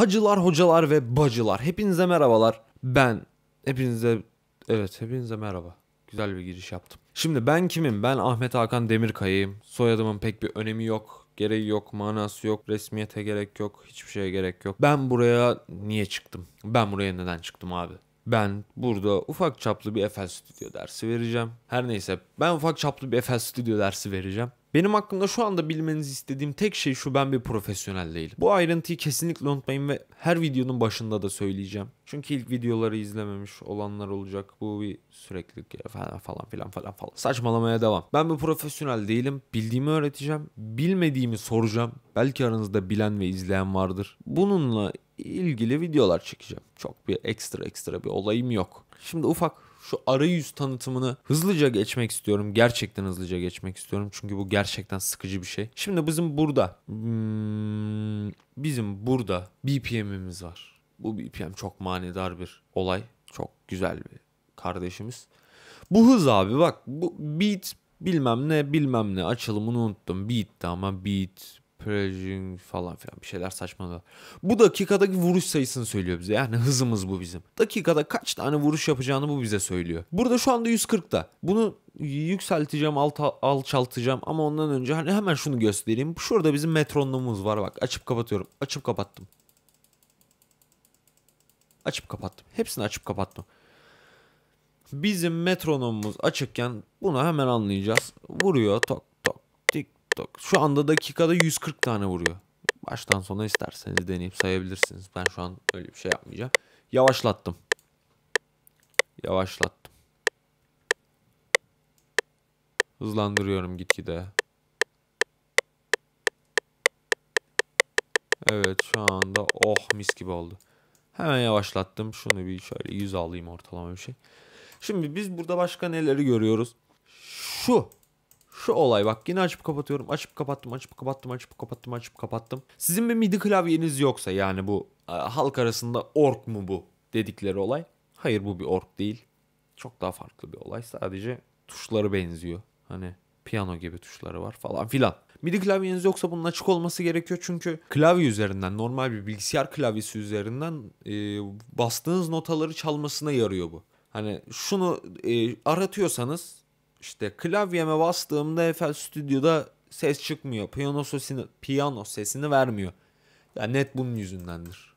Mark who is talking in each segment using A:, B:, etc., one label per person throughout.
A: Hacılar, hocalar ve bacılar. Hepinize merhabalar. Ben hepinize evet hepinize merhaba. Güzel bir giriş yaptım. Şimdi ben kimim? Ben Ahmet Hakan Demirkaya'yım. Soyadımın pek bir önemi yok. Gereği yok, manası yok, resmiyete gerek yok, hiçbir şeye gerek yok. Ben buraya niye çıktım? Ben buraya neden çıktım abi? Ben burada ufak çaplı bir FL Studio dersi vereceğim. Her neyse ben ufak çaplı bir FL Studio dersi vereceğim. Benim hakkımda şu anda bilmenizi istediğim tek şey şu ben bir profesyonel değilim. Bu ayrıntıyı kesinlikle unutmayın ve her videonun başında da söyleyeceğim. Çünkü ilk videoları izlememiş olanlar olacak. Bu bir sürekli falan falan filan falan falan. Saçmalamaya devam. Ben bir profesyonel değilim. Bildiğimi öğreteceğim. Bilmediğimi soracağım. Belki aranızda bilen ve izleyen vardır. Bununla ilgili videolar çekeceğim. Çok bir ekstra ekstra bir olayım yok. Şimdi ufak şu arayüz tanıtımını hızlıca geçmek istiyorum. Gerçekten hızlıca geçmek istiyorum. Çünkü bu gerçekten sıkıcı bir şey. Şimdi bizim burada hmm, bizim burada BPM'imiz var. Bu BPM çok manidar bir olay. Çok güzel bir kardeşimiz. Bu hız abi bak bu beat bilmem ne bilmem ne açılımını unuttum. beat ama beat Prejing falan filan bir şeyler saçmalıyor. Bu dakikadaki vuruş sayısını söylüyor bize. Yani hızımız bu bizim. Dakikada kaç tane vuruş yapacağını bu bize söylüyor. Burada şu anda 140'da. Bunu yükselteceğim, alt, alçaltacağım ama ondan önce hani hemen şunu göstereyim. Şurada bizim metronomumuz var bak. Açıp kapatıyorum. Açıp kapattım. Açıp kapattım. Hepsini açıp kapattım. Bizim metronomumuz açıkken bunu hemen anlayacağız. Vuruyor tok şu anda dakikada 140 tane vuruyor. Baştan sona isterseniz deneyip sayabilirsiniz. Ben şu an öyle bir şey yapmayacağım. Yavaşlattım. Yavaşlattım. Hızlandırıyorum gitgide. Evet şu anda oh mis gibi oldu. Hemen yavaşlattım. Şunu bir şöyle 100 alayım ortalama bir şey. Şimdi biz burada başka neleri görüyoruz? Şu şu olay bak yine açıp kapatıyorum. Açıp kapattım, açıp kapattım, açıp kapattım, açıp kapattım. Sizin bir MIDI klavyeniz yoksa yani bu e, halk arasında ork mu bu dedikleri olay. Hayır bu bir ork değil. Çok daha farklı bir olay. Sadece tuşları benziyor. Hani piyano gibi tuşları var falan filan. MIDI klavyeniz yoksa bunun açık olması gerekiyor çünkü klavye üzerinden normal bir bilgisayar klavyesi üzerinden e, bastığınız notaları çalmasına yarıyor bu. Hani şunu e, aratıyorsanız işte klavyeme bastığımda FL Studio'da ses çıkmıyor. Piyano sesini, piyano sesini vermiyor. Ya yani net bunun yüzündendir.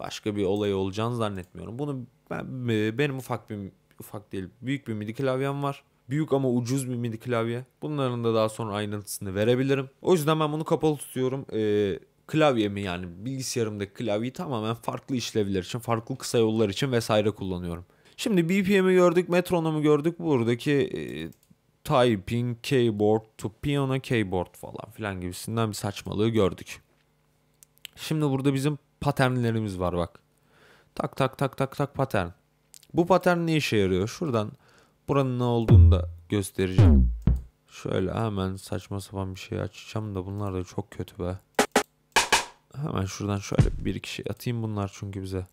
A: Başka bir olay olacağını zannetmiyorum. Bunu ben, benim ufak bir ufak değil büyük bir midi klavyem var. Büyük ama ucuz bir midi klavye. Bunların da daha sonra ayrıntısını verebilirim. O yüzden ben bunu kapalı tutuyorum. Ee, klavyemi yani bilgisayarımdaki klavyeyi tamamen farklı işlevler için, farklı kısa yollar için vesaire kullanıyorum. Şimdi BPM'i gördük, metronomu gördük. Buradaki e, typing, keyboard to piano keyboard falan filan gibisinden bir saçmalığı gördük. Şimdi burada bizim paternlerimiz var bak. Tak tak tak tak tak patern. Bu patern ne işe yarıyor? Şuradan buranın ne olduğunu da göstereceğim. Şöyle hemen saçma sapan bir şey açacağım da bunlar da çok kötü be. Hemen şuradan şöyle bir iki şey atayım bunlar çünkü bize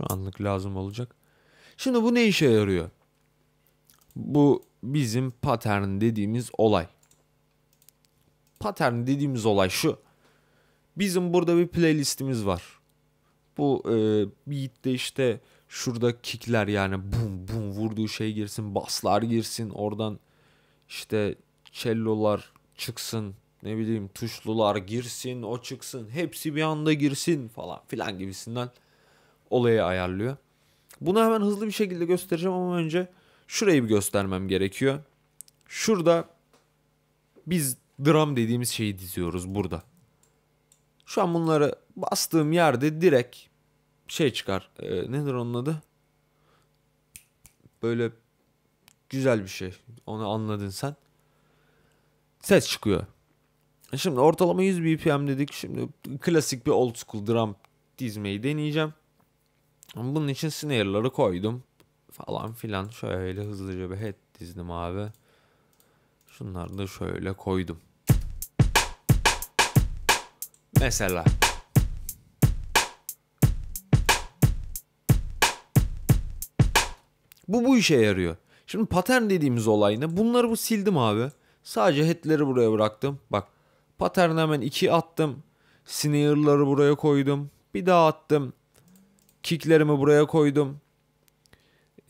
A: şu anlık lazım olacak. Şimdi bu ne işe yarıyor? Bu bizim pattern dediğimiz olay. Pattern dediğimiz olay şu. Bizim burada bir playlistimiz var. Bu e, beat'te işte şurada kickler yani bum bum vurduğu şey girsin, baslar girsin, oradan işte cellolar çıksın, ne bileyim tuşlular girsin, o çıksın, hepsi bir anda girsin falan filan gibisinden olayı ayarlıyor. Bunu hemen hızlı bir şekilde göstereceğim ama önce şurayı bir göstermem gerekiyor. Şurada biz dram dediğimiz şeyi diziyoruz burada. Şu an bunları bastığım yerde direkt şey çıkar. E, nedir onun adı? Böyle güzel bir şey. Onu anladın sen. Ses çıkıyor. Şimdi ortalama 100 BPM dedik. Şimdi klasik bir old school drum dizmeyi deneyeceğim. Bunun için snare'ları koydum. Falan filan. Şöyle hızlıca bir head dizdim abi. Şunları da şöyle koydum. Mesela. Bu bu işe yarıyor. Şimdi pattern dediğimiz olay ne? Bunları bu sildim abi. Sadece headleri buraya bıraktım. Bak pattern hemen iki attım. Snare'ları buraya koydum. Bir daha attım. Kicklerimi buraya koydum.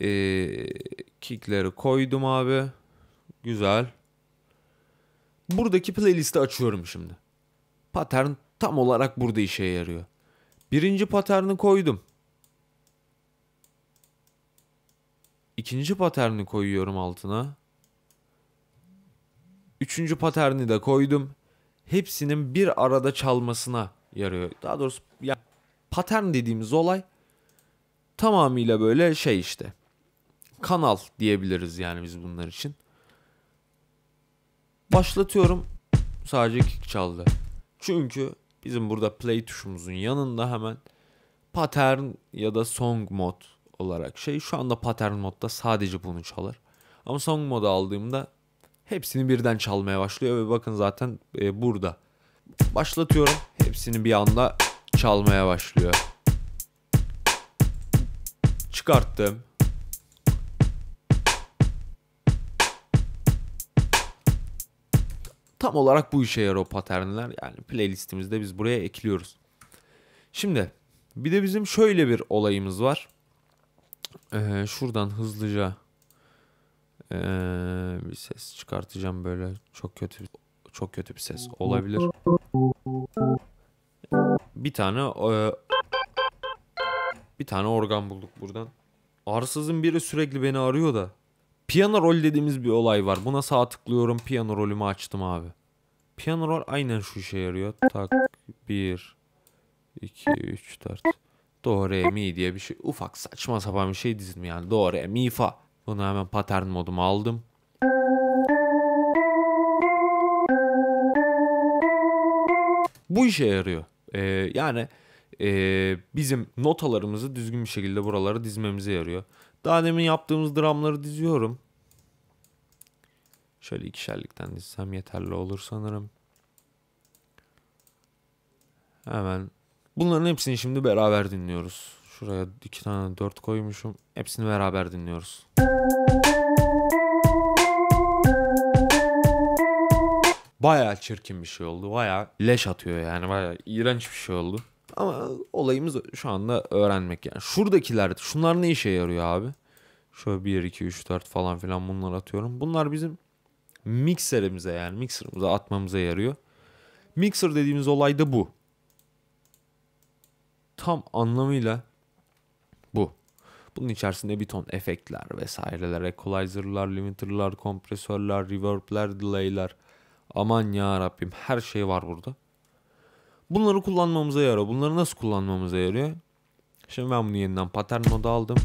A: Ee, kickleri koydum abi. Güzel. Buradaki playlisti açıyorum şimdi. Pattern tam olarak burada işe yarıyor. Birinci pattern'ı koydum. İkinci pattern'ı koyuyorum altına. Üçüncü pattern'ı da koydum. Hepsinin bir arada çalmasına yarıyor. Daha doğrusu ya pattern dediğimiz olay tamamıyla böyle şey işte. Kanal diyebiliriz yani biz bunlar için. Başlatıyorum. Sadece kick çaldı. Çünkü bizim burada play tuşumuzun yanında hemen pattern ya da song mod olarak şey. Şu anda pattern modda sadece bunu çalar. Ama song modu aldığımda hepsini birden çalmaya başlıyor ve bakın zaten e, burada. Başlatıyorum. Hepsini bir anda çalmaya başlıyor çıkarttım. Tam olarak bu işe yarıyor o paternler. Yani playlistimizde biz buraya ekliyoruz. Şimdi bir de bizim şöyle bir olayımız var. Ee, şuradan hızlıca ee, bir ses çıkartacağım böyle çok kötü çok kötü bir ses olabilir. Bir tane e, bir tane organ bulduk buradan. Arsızın biri sürekli beni arıyor da. Piyano rol dediğimiz bir olay var. Buna sağ tıklıyorum. Piyano rolümü açtım abi. Piyano rol aynen şu işe yarıyor. Tak 1 2 3 4 Do re mi diye bir şey. Ufak saçma sapan bir şey dizdim yani. Do re mi fa. Bunu hemen pattern modumu aldım. Bu işe yarıyor. Ee, yani e, bizim notalarımızı düzgün bir şekilde buralara dizmemize yarıyor. Daha demin yaptığımız dramları diziyorum. Şöyle ikişerlikten dizsem yeterli olur sanırım. Hemen. Bunların hepsini şimdi beraber dinliyoruz. Şuraya iki tane dört koymuşum. Hepsini beraber dinliyoruz. Baya çirkin bir şey oldu. Baya leş atıyor yani. Baya iğrenç bir şey oldu ama olayımız şu anda öğrenmek yani. Şuradakiler, şunlar ne işe yarıyor abi? Şöyle 1, 2, 3, 4 falan filan bunlar atıyorum. Bunlar bizim mikserimize yani mikserimize atmamıza yarıyor. Mixer dediğimiz olay da bu. Tam anlamıyla bu. Bunun içerisinde bir ton efektler vesaireler, equalizer'lar, limiter'lar, kompresörler, reverb'ler, delay'ler. Aman ya Rabbim her şey var burada. Bunları kullanmamıza yarıyor. Bunları nasıl kullanmamıza yarıyor? Şimdi ben bunu yeniden pattern moda aldım.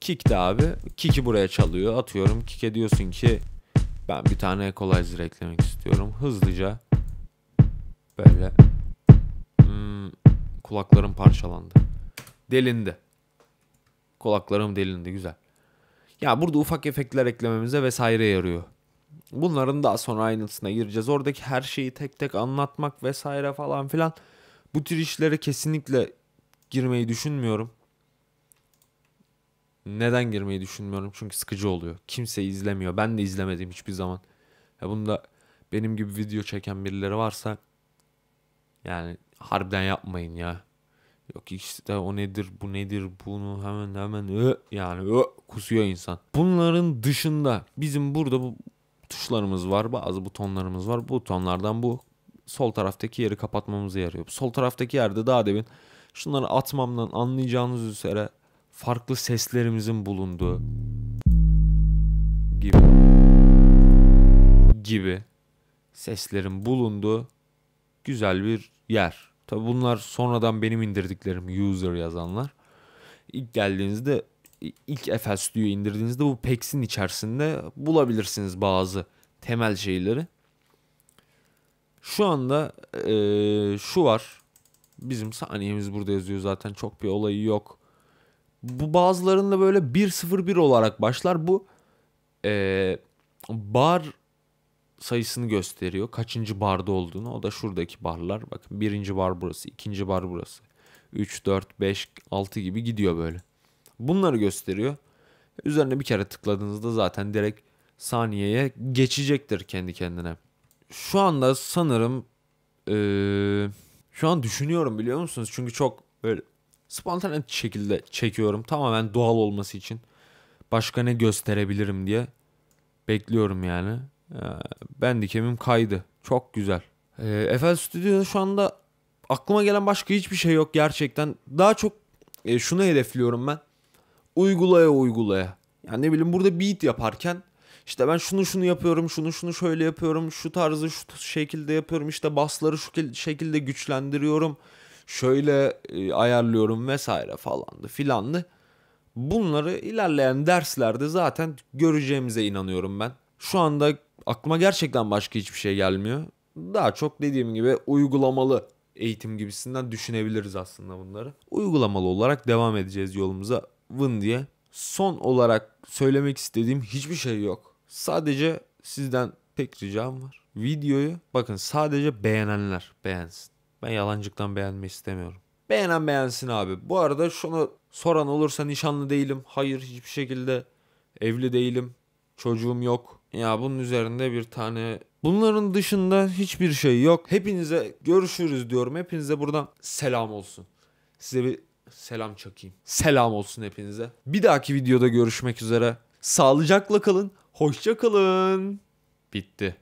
A: Kick de abi. Kick'i buraya çalıyor. Atıyorum kick'e diyorsun ki ben bir tane equalizer eklemek istiyorum. Hızlıca böyle hmm, kulaklarım parçalandı. Delindi. Kulaklarım delindi güzel. Ya burada ufak efektler eklememize vesaire yarıyor. Bunların daha sonra ayrıntısına gireceğiz. Oradaki her şeyi tek tek anlatmak vesaire falan filan. Bu tür işlere kesinlikle girmeyi düşünmüyorum. Neden girmeyi düşünmüyorum? Çünkü sıkıcı oluyor. Kimse izlemiyor. Ben de izlemedim hiçbir zaman. Ya bunda benim gibi video çeken birileri varsa yani harbiden yapmayın ya. Yok işte o nedir bu nedir bunu hemen hemen ö, yani ö, kusuyor insan. Bunların dışında bizim burada bu tuşlarımız var, bazı butonlarımız var. Bu butonlardan bu sol taraftaki yeri kapatmamıza yarıyor. sol taraftaki yerde daha demin şunları atmamdan anlayacağınız üzere farklı seslerimizin bulunduğu gibi gibi seslerin bulunduğu güzel bir yer. Tabi bunlar sonradan benim indirdiklerim user yazanlar. İlk geldiğinizde ilk FL diyor indirdiğinizde bu Pex'in içerisinde bulabilirsiniz bazı temel şeyleri. Şu anda e, şu var. Bizim saniyemiz burada yazıyor zaten çok bir olayı yok. Bu bazılarında böyle 1-0-1 olarak başlar. Bu e, bar sayısını gösteriyor. Kaçıncı barda olduğunu. O da şuradaki barlar. Bakın birinci bar burası, ikinci bar burası. 3, 4, 5, 6 gibi gidiyor böyle. Bunları gösteriyor. Üzerine bir kere tıkladığınızda zaten direkt saniyeye geçecektir kendi kendine. Şu anda sanırım ee, şu an düşünüyorum biliyor musunuz? Çünkü çok böyle spontane şekilde çekiyorum. Tamamen doğal olması için. Başka ne gösterebilirim diye bekliyorum yani. Ee, ben dikemim kaydı. Çok güzel. Ee, FL Studio'da şu anda aklıma gelen başka hiçbir şey yok gerçekten. Daha çok e, şunu hedefliyorum ben uygulaya uygulaya. Yani ne bileyim burada beat yaparken işte ben şunu şunu yapıyorum, şunu şunu şöyle yapıyorum, şu tarzı şu şekilde yapıyorum, işte basları şu şekilde güçlendiriyorum, şöyle e, ayarlıyorum vesaire falandı filandı. Bunları ilerleyen derslerde zaten göreceğimize inanıyorum ben. Şu anda aklıma gerçekten başka hiçbir şey gelmiyor. Daha çok dediğim gibi uygulamalı eğitim gibisinden düşünebiliriz aslında bunları. Uygulamalı olarak devam edeceğiz yolumuza. Win diye son olarak söylemek istediğim hiçbir şey yok. Sadece sizden tek ricam var. Videoyu bakın sadece beğenenler beğensin. Ben yalancıktan beğenme istemiyorum. Beğenen beğensin abi. Bu arada şunu soran olursa nişanlı değilim. Hayır hiçbir şekilde evli değilim. Çocuğum yok. Ya bunun üzerinde bir tane bunların dışında hiçbir şey yok. Hepinize görüşürüz diyorum. Hepinize buradan selam olsun. Size bir selam çakayım. Selam olsun hepinize. Bir dahaki videoda görüşmek üzere. Sağlıcakla kalın. Hoşça kalın. Bitti.